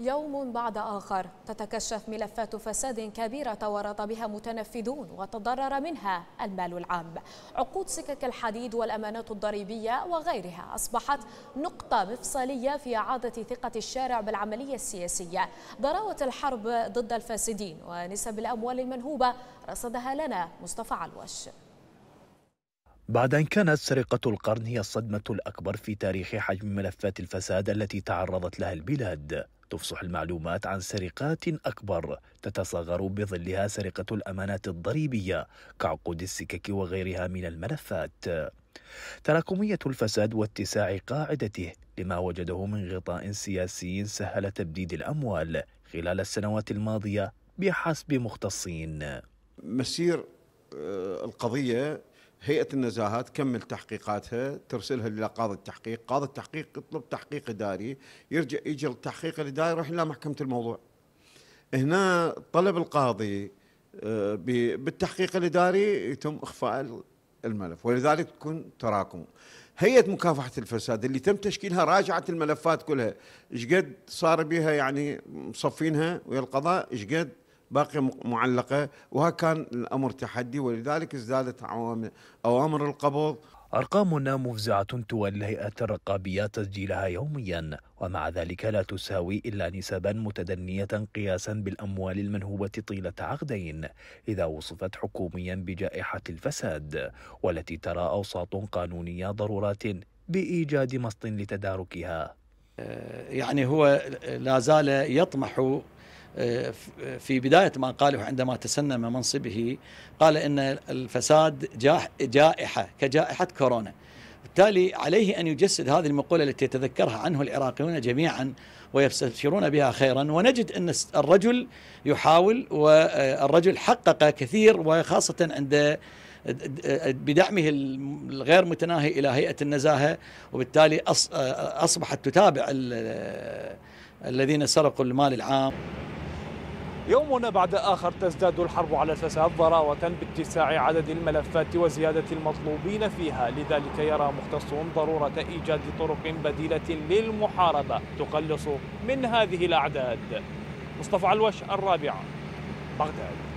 يوم بعد آخر تتكشف ملفات فساد كبيرة تورط بها متنفذون وتضرر منها المال العام عقود سكك الحديد والأمانات الضريبية وغيرها أصبحت نقطة مفصلية في إعادة ثقة الشارع بالعملية السياسية ضراوة الحرب ضد الفاسدين ونسب الأموال المنهوبة رصدها لنا مصطفى علوش بعد أن كانت سرقة القرن هي الصدمة الأكبر في تاريخ حجم ملفات الفساد التي تعرضت لها البلاد تفصح المعلومات عن سرقات أكبر تتصاغر بظلها سرقة الأمانات الضريبية كعقود السكك وغيرها من الملفات تراكمية الفساد واتساع قاعدته لما وجده من غطاء سياسي سهل تبديد الأموال خلال السنوات الماضية بحسب مختصين مسير آه، القضية هيئه النزاهه تكمل تحقيقاتها ترسلها الى قاضي التحقيق، قاضي التحقيق يطلب تحقيق اداري، يرجع يجي التحقيق الاداري يروح الى محكمه الموضوع. هنا طلب القاضي آه، بالتحقيق الاداري يتم اخفاء الملف ولذلك تكون تراكم. هيئه مكافحه الفساد اللي تم تشكيلها راجعت الملفات كلها، ايش قد صار بها يعني مصفينها ويا القضاء، ايش قد باقي معلقة وها كان الأمر تحدي ولذلك ازدادت أوامر القبض أرقام مفزعة تولي هيئة الرقابية تسجيلها يوميا ومع ذلك لا تساوي إلا نسبا متدنية قياسا بالأموال المنهوبة طيلة عقدين إذا وصفت حكوميا بجائحة الفساد والتي ترى أوساط قانونية ضرورات بإيجاد مسط لتداركها آه، يعني هو لا زال يطمح آه، في بداية ما قاله عندما تسنم منصبه قال إن الفساد جائحة كجائحة كورونا بالتالي عليه أن يجسد هذه المقولة التي يتذكرها عنه العراقيون جميعا ويستبشرون بها خيرا ونجد أن الرجل يحاول والرجل آه، حقق كثير وخاصة عند بدعمه الغير متناهي إلى هيئة النزاهة وبالتالي آه، أصبحت تتابع الذين سرقوا المال العام يوم بعد آخر تزداد الحرب على الفساد ضراوة باتساع عدد الملفات وزيادة المطلوبين فيها لذلك يرى مختصون ضرورة إيجاد طرق بديلة للمحاربة تقلص من هذه الأعداد مصطفى علوش الرابعة بغداد